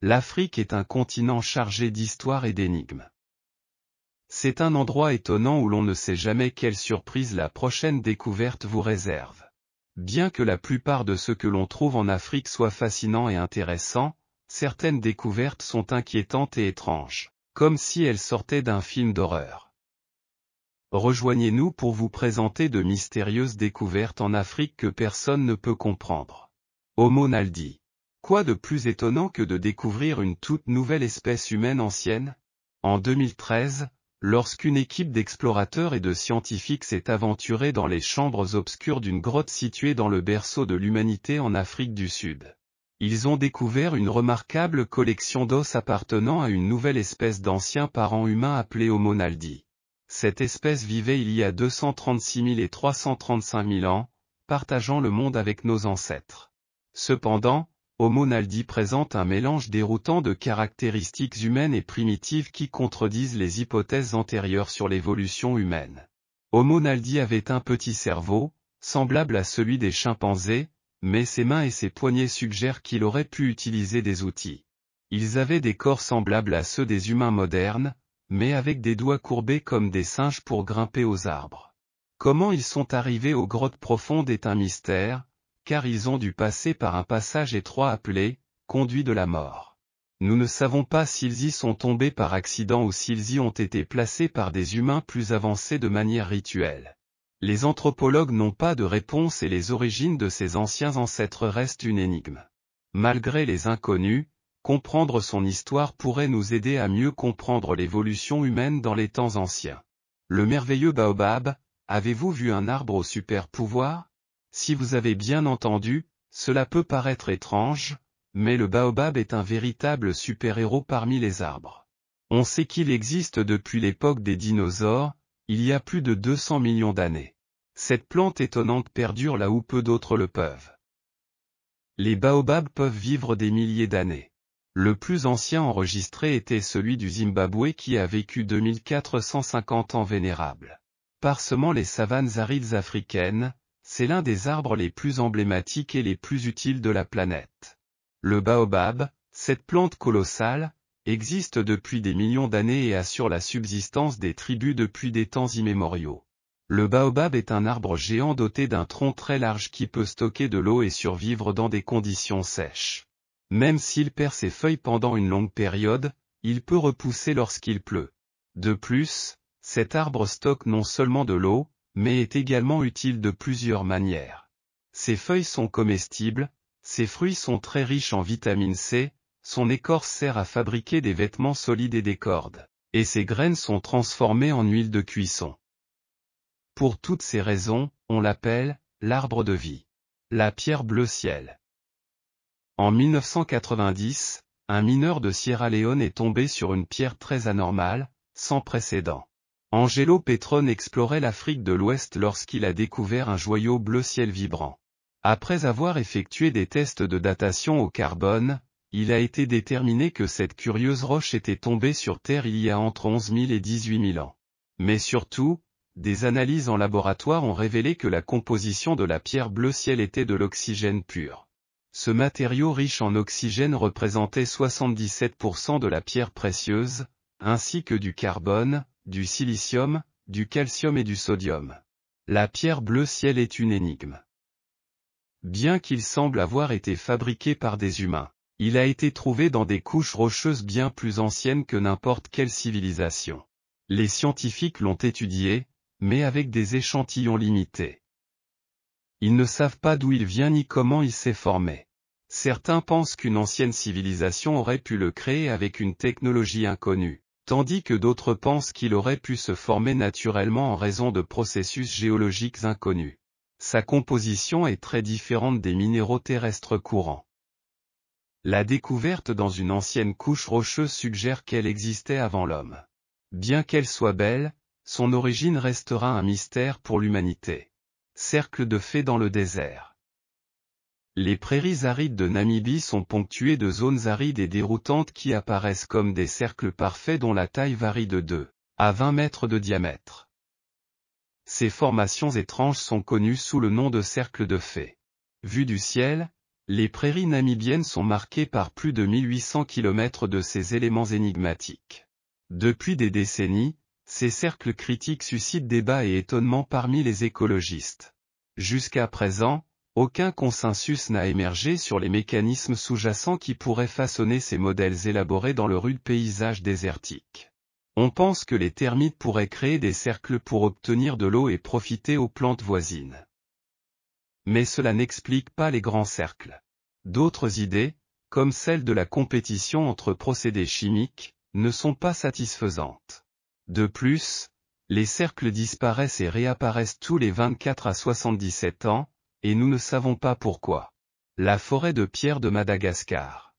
L'Afrique est un continent chargé d'histoire et d'énigmes. C'est un endroit étonnant où l'on ne sait jamais quelle surprise la prochaine découverte vous réserve. Bien que la plupart de ce que l'on trouve en Afrique soit fascinant et intéressant, certaines découvertes sont inquiétantes et étranges, comme si elles sortaient d'un film d'horreur. Rejoignez-nous pour vous présenter de mystérieuses découvertes en Afrique que personne ne peut comprendre. Homo Naldi Quoi de plus étonnant que de découvrir une toute nouvelle espèce humaine ancienne En 2013, lorsqu'une équipe d'explorateurs et de scientifiques s'est aventurée dans les chambres obscures d'une grotte située dans le berceau de l'humanité en Afrique du Sud. Ils ont découvert une remarquable collection d'os appartenant à une nouvelle espèce d'anciens parents humains appelés Homo naldi. Cette espèce vivait il y a 236 000 et 335 000 ans, partageant le monde avec nos ancêtres. Cependant, Naldi présente un mélange déroutant de caractéristiques humaines et primitives qui contredisent les hypothèses antérieures sur l'évolution humaine. Naldi avait un petit cerveau, semblable à celui des chimpanzés, mais ses mains et ses poignets suggèrent qu'il aurait pu utiliser des outils. Ils avaient des corps semblables à ceux des humains modernes, mais avec des doigts courbés comme des singes pour grimper aux arbres. Comment ils sont arrivés aux grottes profondes est un mystère, car ils ont dû passer par un passage étroit appelé conduit de la mort. Nous ne savons pas s'ils y sont tombés par accident ou s'ils y ont été placés par des humains plus avancés de manière rituelle. Les anthropologues n'ont pas de réponse et les origines de ces anciens ancêtres restent une énigme. Malgré les inconnus, comprendre son histoire pourrait nous aider à mieux comprendre l'évolution humaine dans les temps anciens. Le merveilleux baobab, avez-vous vu un arbre au super pouvoir si vous avez bien entendu, cela peut paraître étrange, mais le baobab est un véritable super-héros parmi les arbres. On sait qu'il existe depuis l'époque des dinosaures, il y a plus de 200 millions d'années. Cette plante étonnante perdure là où peu d'autres le peuvent. Les baobabs peuvent vivre des milliers d'années. Le plus ancien enregistré était celui du Zimbabwe qui a vécu 2450 ans vénérables. Parsemant les savanes arides africaines, c'est l'un des arbres les plus emblématiques et les plus utiles de la planète. Le baobab, cette plante colossale, existe depuis des millions d'années et assure la subsistance des tribus depuis des temps immémoriaux. Le baobab est un arbre géant doté d'un tronc très large qui peut stocker de l'eau et survivre dans des conditions sèches. Même s'il perd ses feuilles pendant une longue période, il peut repousser lorsqu'il pleut. De plus, cet arbre stocke non seulement de l'eau, mais est également utile de plusieurs manières. Ses feuilles sont comestibles, ses fruits sont très riches en vitamine C, son écorce sert à fabriquer des vêtements solides et des cordes, et ses graines sont transformées en huile de cuisson. Pour toutes ces raisons, on l'appelle l'arbre de vie, la pierre bleu ciel. En 1990, un mineur de Sierra Leone est tombé sur une pierre très anormale, sans précédent. Angelo Petron explorait l'Afrique de l'Ouest lorsqu'il a découvert un joyau bleu ciel vibrant. Après avoir effectué des tests de datation au carbone, il a été déterminé que cette curieuse roche était tombée sur Terre il y a entre 11 000 et 18 000 ans. Mais surtout, des analyses en laboratoire ont révélé que la composition de la pierre bleu ciel était de l'oxygène pur. Ce matériau riche en oxygène représentait 77% de la pierre précieuse, ainsi que du carbone, du silicium, du calcium et du sodium. La pierre bleue ciel est une énigme. Bien qu'il semble avoir été fabriqué par des humains, il a été trouvé dans des couches rocheuses bien plus anciennes que n'importe quelle civilisation. Les scientifiques l'ont étudié, mais avec des échantillons limités. Ils ne savent pas d'où il vient ni comment il s'est formé. Certains pensent qu'une ancienne civilisation aurait pu le créer avec une technologie inconnue tandis que d'autres pensent qu'il aurait pu se former naturellement en raison de processus géologiques inconnus. Sa composition est très différente des minéraux terrestres courants. La découverte dans une ancienne couche rocheuse suggère qu'elle existait avant l'homme. Bien qu'elle soit belle, son origine restera un mystère pour l'humanité. Cercle de fées dans le désert. Les prairies arides de Namibie sont ponctuées de zones arides et déroutantes qui apparaissent comme des cercles parfaits dont la taille varie de 2 à 20 mètres de diamètre. Ces formations étranges sont connues sous le nom de cercles de fées. Vues du ciel, les prairies namibiennes sont marquées par plus de 1800 km de ces éléments énigmatiques. Depuis des décennies, ces cercles critiques suscitent débat et étonnement parmi les écologistes. Jusqu'à présent, aucun consensus n'a émergé sur les mécanismes sous-jacents qui pourraient façonner ces modèles élaborés dans le rude paysage désertique. On pense que les termites pourraient créer des cercles pour obtenir de l'eau et profiter aux plantes voisines. Mais cela n'explique pas les grands cercles. D'autres idées, comme celle de la compétition entre procédés chimiques, ne sont pas satisfaisantes. De plus, les cercles disparaissent et réapparaissent tous les 24 à 77 ans, et nous ne savons pas pourquoi. La forêt de pierre de Madagascar.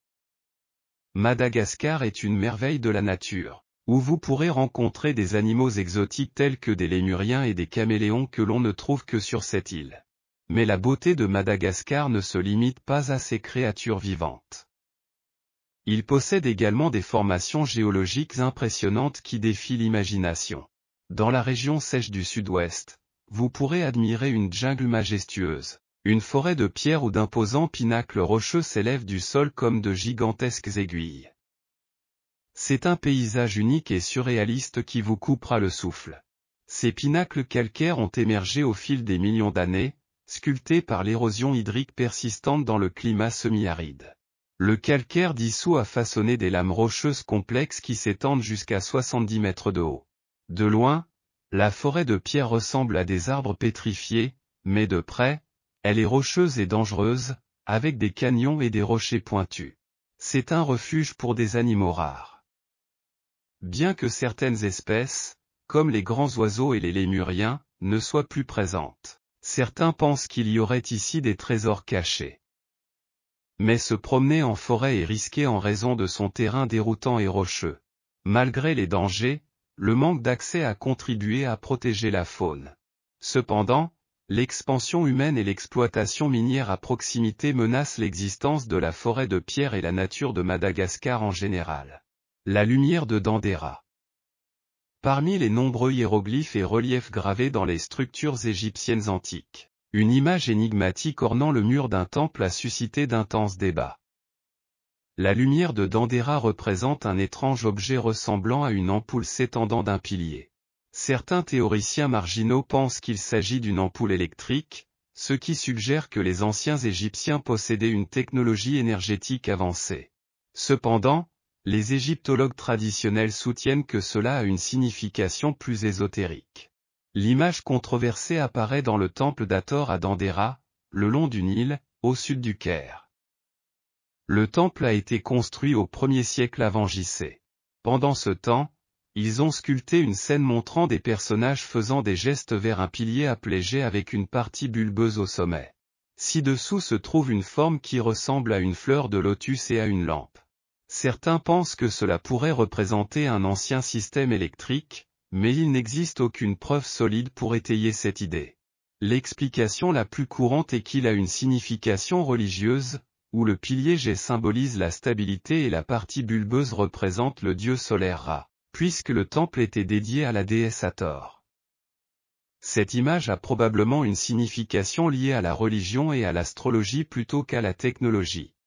Madagascar est une merveille de la nature, où vous pourrez rencontrer des animaux exotiques tels que des lémuriens et des caméléons que l'on ne trouve que sur cette île. Mais la beauté de Madagascar ne se limite pas à ces créatures vivantes. Il possède également des formations géologiques impressionnantes qui défient l'imagination. Dans la région sèche du sud-ouest, vous pourrez admirer une jungle majestueuse. Une forêt de pierres ou d'imposants pinacles rocheux s'élèvent du sol comme de gigantesques aiguilles. C'est un paysage unique et surréaliste qui vous coupera le souffle. Ces pinacles calcaires ont émergé au fil des millions d'années, sculptés par l'érosion hydrique persistante dans le climat semi-aride. Le calcaire dissous a façonné des lames rocheuses complexes qui s'étendent jusqu'à 70 mètres de haut. De loin, la forêt de pierre ressemble à des arbres pétrifiés, mais de près, elle est rocheuse et dangereuse, avec des canyons et des rochers pointus. C'est un refuge pour des animaux rares. Bien que certaines espèces, comme les grands oiseaux et les lémuriens, ne soient plus présentes, certains pensent qu'il y aurait ici des trésors cachés. Mais se promener en forêt est risqué en raison de son terrain déroutant et rocheux. Malgré les dangers, le manque d'accès a contribué à protéger la faune. Cependant, l'expansion humaine et l'exploitation minière à proximité menacent l'existence de la forêt de pierre et la nature de Madagascar en général. La lumière de Dandera Parmi les nombreux hiéroglyphes et reliefs gravés dans les structures égyptiennes antiques, une image énigmatique ornant le mur d'un temple a suscité d'intenses débats. La lumière de Dandera représente un étrange objet ressemblant à une ampoule s'étendant d'un pilier. Certains théoriciens marginaux pensent qu'il s'agit d'une ampoule électrique, ce qui suggère que les anciens Égyptiens possédaient une technologie énergétique avancée. Cependant, les égyptologues traditionnels soutiennent que cela a une signification plus ésotérique. L'image controversée apparaît dans le temple d'Ator à Dandera, le long du Nil, au sud du Caire. Le temple a été construit au 1er siècle avant JC. Pendant ce temps, ils ont sculpté une scène montrant des personnages faisant des gestes vers un pilier G avec une partie bulbeuse au sommet. Ci-dessous se trouve une forme qui ressemble à une fleur de lotus et à une lampe. Certains pensent que cela pourrait représenter un ancien système électrique, mais il n'existe aucune preuve solide pour étayer cette idée. L'explication la plus courante est qu'il a une signification religieuse, où le pilier G symbolise la stabilité et la partie bulbeuse représente le dieu solaire Ra, puisque le temple était dédié à la déesse Hathor. Cette image a probablement une signification liée à la religion et à l'astrologie plutôt qu'à la technologie.